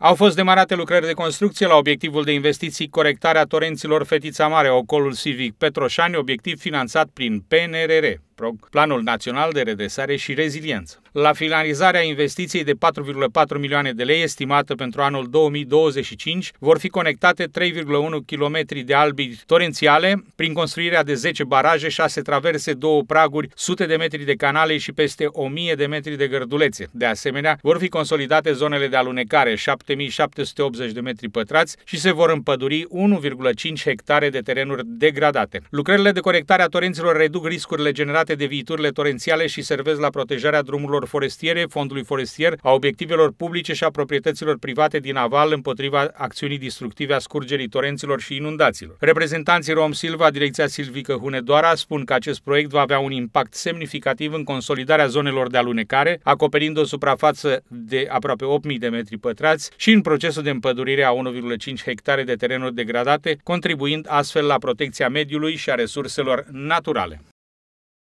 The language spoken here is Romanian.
Au fost demarate lucrări de construcție la obiectivul de investiții corectarea torenților Fetița Mare, Ocolul Civic Petroșani, obiectiv finanțat prin PNRR. PROG, Planul Național de Redresare și Reziliență. La finalizarea investiției de 4,4 milioane de lei estimată pentru anul 2025, vor fi conectate 3,1 km de albi torențiale prin construirea de 10 baraje, 6 traverse, 2 praguri, sute de metri de canale și peste 1000 de metri de gărdulețe. De asemenea, vor fi consolidate zonele de alunecare, 7780 de metri pătrați și se vor împăduri 1,5 hectare de terenuri degradate. Lucrările de corectare a torenților reduc riscurile generate legate de viiturile torențiale și servesc la protejarea drumurilor forestiere, fondului forestier, a obiectivelor publice și a proprietăților private din aval împotriva acțiunii distructive a scurgerii torenților și inundațiilor. Reprezentanții Rom Silva, Direcția Silvică Hunedoara, spun că acest proiect va avea un impact semnificativ în consolidarea zonelor de alunecare, acoperind o suprafață de aproape 8.000 de metri pătrați și în procesul de împădurire a 1,5 hectare de terenuri degradate, contribuind astfel la protecția mediului și a resurselor naturale.